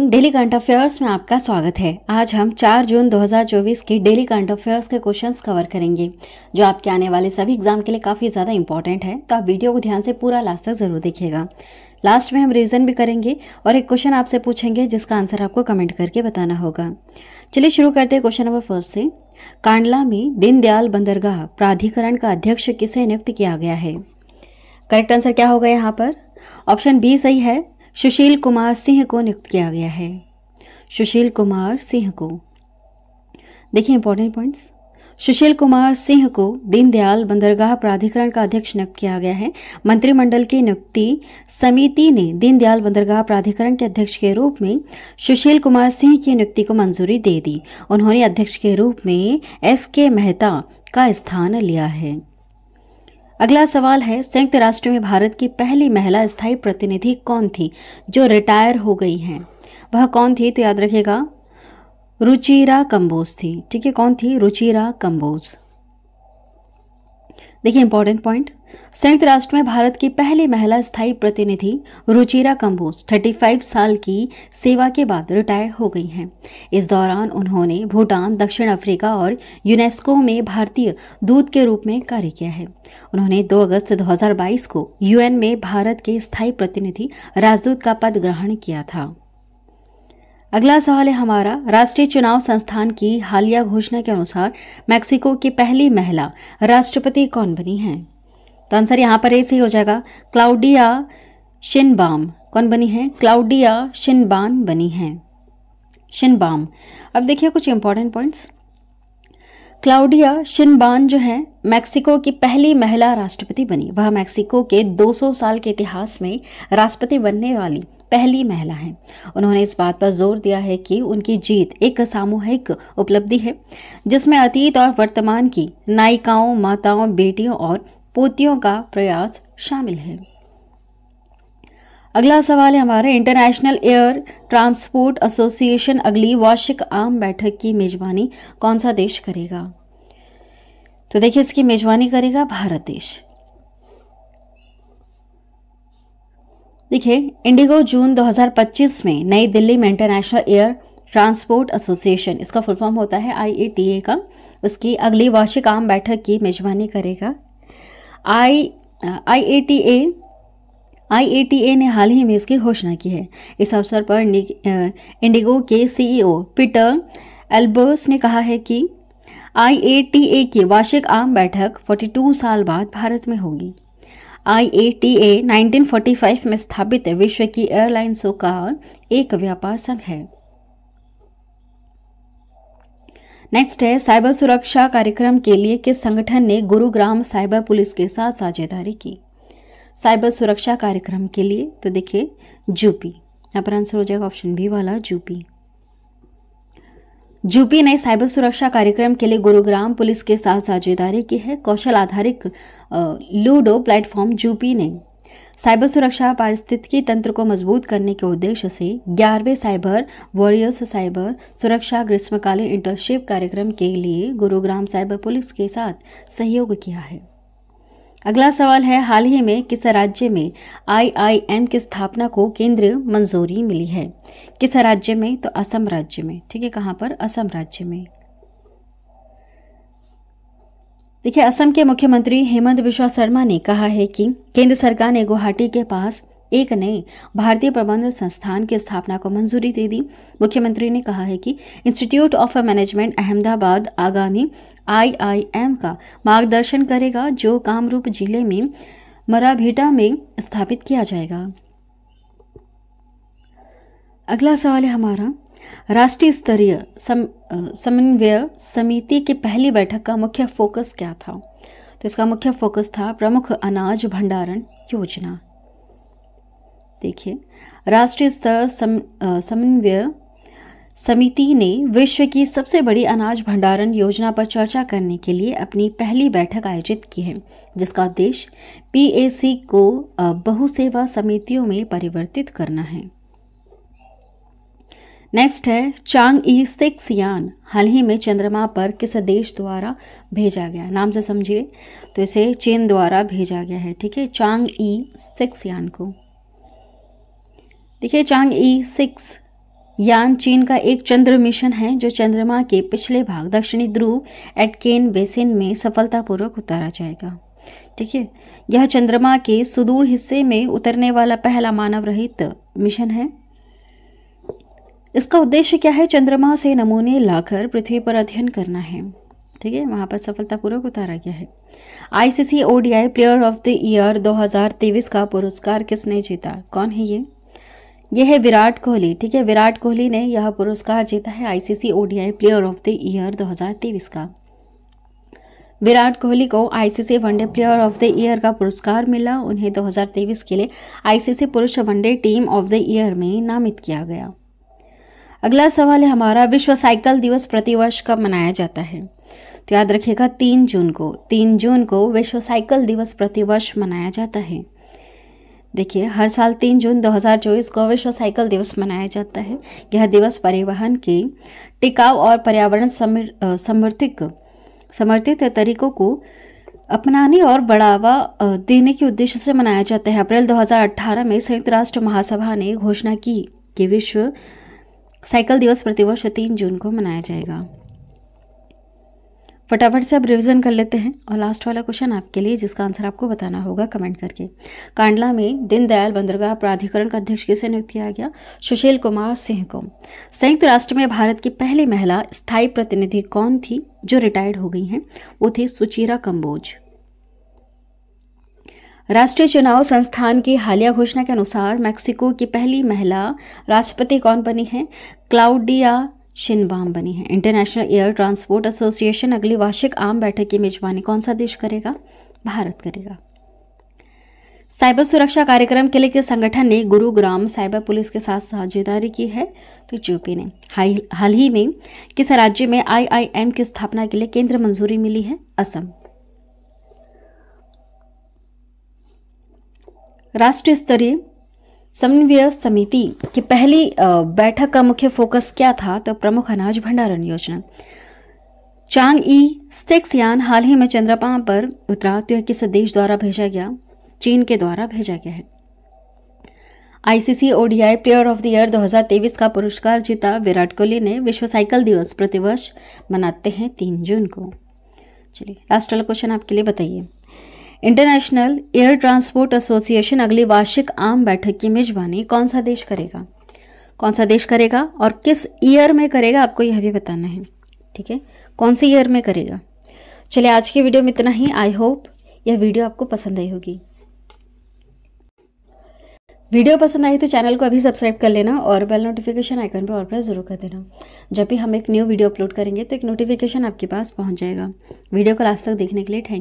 daily current affairs में आपका स्वागत है आज हम 4 जून 2024 के डेली करंट अफेयर्स के क्वेश्चंस कवर करेंगे जो आपके आने वाले सभी एग्जाम के लिए काफ़ी ज़्यादा इंपॉर्टेंट है तो आप वीडियो को ध्यान से पूरा लास्ट तक ज़रूर देखिएगा लास्ट में हम रिवीजन भी करेंगे और एक क्वेश्चन आपसे पूछेंगे जिसका आंसर आपको कमेंट करके बताना होगा चलिए शुरू करते हैं क्वेश्चन नंबर फर्स्ट से कांडला में दीनदयाल बंदरगाह प्राधिकरण का अध्यक्ष किसे नियुक्त किया गया है करेक्ट आंसर क्या होगा यहाँ पर ऑप्शन बी सही है सुशील कुमार सिंह को नियुक्त किया गया है सुशील कुमार सिंह को देखिए इंपॉर्टेंट पॉइंट्स सुशील कुमार सिंह को दीनदयाल बंदरगाह प्राधिकरण का अध्यक्ष नियुक्त किया गया है मंत्रिमंडल की नियुक्ति समिति ने दीनदयाल बंदरगाह प्राधिकरण के अध्यक्ष के रूप में सुशील कुमार सिंह की नियुक्ति को मंजूरी दे दी उन्होंने अध्यक्ष के रूप में एस के मेहता का स्थान लिया है अगला सवाल है संयुक्त राष्ट्र में भारत की पहली महिला स्थायी प्रतिनिधि कौन थी जो रिटायर हो गई हैं वह कौन थी तो याद रखिएगा रुचिरा कंबोज थी ठीक है कौन थी रुचिरा कंबोज देखिए इंपॉर्टेंट पॉइंट संयुक्त राष्ट्र में भारत की पहली महिला स्थायी प्रतिनिधि रुचिरा कंबोज 35 साल की सेवा के बाद रिटायर हो गई हैं इस दौरान उन्होंने भूटान दक्षिण अफ्रीका और यूनेस्को में भारतीय दूत के रूप में कार्य किया है उन्होंने 2 अगस्त 2022 को यूएन में भारत के स्थायी प्रतिनिधि राजदूत का पद ग्रहण किया था अगला सवाल है हमारा राष्ट्रीय चुनाव संस्थान की हालिया घोषणा के अनुसार मैक्सिको की पहली महिला राष्ट्रपति कौन बनी है तो आंसर यहाँ पर ऐसे ही हो जाएगा क्लाउडिया शिनबाम कौन बनी है क्लाउडिया शिनबान बनी है शिनबाम अब देखिए कुछ इंपॉर्टेंट पॉइंट्स क्लाउडिया शिनबान जो है मैक्सिको की पहली महिला राष्ट्रपति बनी वह मैक्सिको के 200 साल के इतिहास में राष्ट्रपति बनने वाली पहली महिला हैं उन्होंने इस बात पर जोर दिया है कि उनकी जीत एक सामूहिक उपलब्धि है जिसमें अतीत और वर्तमान की नायिकाओं माताओं बेटियों और पूतियों का प्रयास शामिल है अगला सवाल है हमारे इंटरनेशनल एयर ट्रांसपोर्ट एसोसिएशन अगली वार्षिक आम बैठक की मेजबानी कौन सा देश करेगा तो देखिए इसकी मेजबानी करेगा भारत देश देखिए इंडिगो जून 2025 में नई दिल्ली में इंटरनेशनल एयर ट्रांसपोर्ट एसोसिएशन इसका फुल फॉर्म होता है आईएटीए का उसकी अगली वार्षिक आम बैठक की मेजबानी करेगा आई आई ए टी ए आईएटीए ने हाल ही में इसकी घोषणा की है इस अवसर पर इंडिगो के सीईओ e पीटर एल्बर्स ने कहा है कि आईएटीए की वार्षिक आम बैठक 42 साल बाद भारत में होगी आईएटीए 1945 में स्थापित विश्व की एयरलाइंसों का एक व्यापार संघ है नेक्स्ट है साइबर सुरक्षा कार्यक्रम के लिए किस संगठन ने गुरुग्राम साइबर पुलिस के साथ साझेदारी की साइबर सुरक्षा कार्यक्रम के लिए तो देखिए जूपी यहाँ पर आंसर हो जाएगा ऑप्शन बी वाला जूपी जूपी ने साइबर सुरक्षा कार्यक्रम के लिए गुरुग्राम पुलिस के साथ साझेदारी की है कौशल आधारित लूडो प्लेटफॉर्म जूपी ने साइबर सुरक्षा पारिस्थितिकी तंत्र को मजबूत करने के उद्देश्य से ग्यारहवें साइबर वॉरियर्स साइबर सुरक्षा ग्रीष्मकालीन इंटर्नशिप कार्यक्रम के लिए गुरुग्राम साइबर पुलिस के साथ सहयोग किया है अगला सवाल है हाल ही में किस राज्य में आईआईएम की स्थापना को केंद्रीय मंजूरी मिली है किस राज्य में तो असम राज्य में ठीक है कहाँ पर असम राज्य में देखिए असम के मुख्यमंत्री हेमंत बिश्वा शर्मा ने कहा है कि केंद्र सरकार ने गुवाहाटी के पास एक नए भारतीय प्रबंध संस्थान की स्थापना को मंजूरी दे दी मुख्यमंत्री ने कहा है कि इंस्टीट्यूट ऑफ मैनेजमेंट अहमदाबाद आगामी आईआईएम का मार्गदर्शन करेगा जो कामरूप जिले में मराभीटा में स्थापित किया जाएगा अगला सवाल है हमारा राष्ट्रीय स्तरीय सम समन्वय समिति की पहली बैठक का मुख्य फोकस क्या था तो इसका मुख्य फोकस था प्रमुख अनाज भंडारण योजना देखिए राष्ट्रीय स्तर सम, समन्वय समिति ने विश्व की सबसे बड़ी अनाज भंडारण योजना पर चर्चा करने के लिए अपनी पहली बैठक आयोजित की है जिसका उद्देश्य पीएसी को बहुसेवा समितियों में परिवर्तित करना है नेक्स्ट है चांग ई सिक्स यान हाल ही में चंद्रमा पर किस देश द्वारा भेजा गया नाम से समझिए तो इसे चीन द्वारा भेजा गया है ठीक है चांग ई सिक्स यान को देखिए चांग ई सिक्स यान चीन का एक चंद्र मिशन है जो चंद्रमा के पिछले भाग दक्षिणी ध्रुव एटकेन बेसिन में सफलतापूर्वक उतारा जाएगा ठीक है यह चंद्रमा के सुदूर हिस्से में उतरने वाला पहला मानव रहित मिशन है इसका उद्देश्य क्या है चंद्रमा से नमूने लाकर पृथ्वी पर अध्ययन करना है ठीक है वहाँ पर सफलतापूर्वक उतारा गया है ICC ODI player of the year 2023 का पुरस्कार किसने जीता कौन है ये यह है विराट कोहली ठीक है विराट कोहली ने यह पुरस्कार जीता है ICC ODI player of the year 2023 का विराट कोहली को ICC one day player of the year का पुरस्कार मिला उन्हें 2023 के लिए आईसीसी पुरुष one day team of the year में नामित किया गया अगला सवाल है हमारा विश्व साइकिल दिवस प्रतिवर्ष कब मनाया जाता है तो याद रखिएगा तीन जून को तीन जून को विश्व साइकिल दिवस प्रतिवर्ष मनाया जाता है देखिए हर साल तीन जून 2024 को विश्व साइकिल दिवस मनाया जाता है यह दिवस परिवहन के टिकाऊ और पर्यावरण समर्थित समर्थित तरीकों को अपनाने और बढ़ावा देने के उद्देश्य से मनाया जाता है अप्रैल 2018 में संयुक्त राष्ट्र महासभा ने घोषणा की कि विश्व साइकिल दिवस प्रतिवर्ष तीन जून को मनाया जाएगा फटाफट से अब रिवीजन कर लेते हैं और लास्ट वाला क्वेश्चन आपके लिए जिसका आंसर आपको बताना होगा कमेंट करके कांडला में दीनदयाल बंदरगाह प्राधिकरण का अध्यक्ष किसे नियुक्त किया गया सुशील कुमार सिंह को संयुक्त राष्ट्र में भारत की पहली महिला स्थायी प्रतिनिधि कौन थी जो रिटायर्ड हो गई हैं वो थी सुचिरा कंबोज राष्ट्रीय चुनाव संस्थान की हालिया घोषणा के अनुसार मैक्सिको की पहली महिला राष्ट्रपति कौन बनी है क्लाउडिया शिनबाम बनी है इंटरनेशनल एयर ट्रांसपोर्ट एसोसिएशन अगली वार्षिक आम बैठक की मेजबानी कौन सा देश करेगा भारत करेगा साइबर सुरक्षा कार्यक्रम के लिए किस संगठन ने गुरुग्राम साइबर पुलिस के साथ साझेदारी की है तो यूपी ने हाल ही में किस राज्य में आईआईएम की स्थापना के लिए केंद्र मंजूरी मिली है असम राष्ट्रीय स्तरीय समन्वय समिति की पहली बैठक का मुख्य फोकस क्या था तो प्रमुख अनाज भंडारण योजना चांग ई स्टेक्स यान हाल ही में चंद्रपा पर उतरा तो यह किस देश द्वारा भेजा गया चीन के द्वारा भेजा गया है ICC ODI player of the year 2023 का पुरस्कार जीता विराट कोहली ने विश्व साइकिल दिवस प्रतिवर्ष मनाते हैं तीन जून को चलिए लास्ट वाला क्वेश्चन आपके लिए बताइए इंटरनेशनल एयर ट्रांसपोर्ट एसोसिएशन अगली वार्षिक आम बैठक की मेजबानी कौन सा देश करेगा कौन सा देश करेगा और किस ईयर में करेगा आपको यह भी बताना है ठीक है कौन से ईयर में करेगा चलिए आज की वीडियो में इतना ही आई होप यह वीडियो आपको पसंद आई होगी वीडियो पसंद आई तो चैनल को अभी सब्सक्राइब कर लेना और बेल नोटिफिकेशन आइकन पर और प्रेस जरूर कर देना जब भी हम एक न्यू वीडियो अपलोड करेंगे तो एक नोटिफिकेशन आपके पास पहुंच जाएगा वीडियो को लास्ट तक देखने के लिए थैंक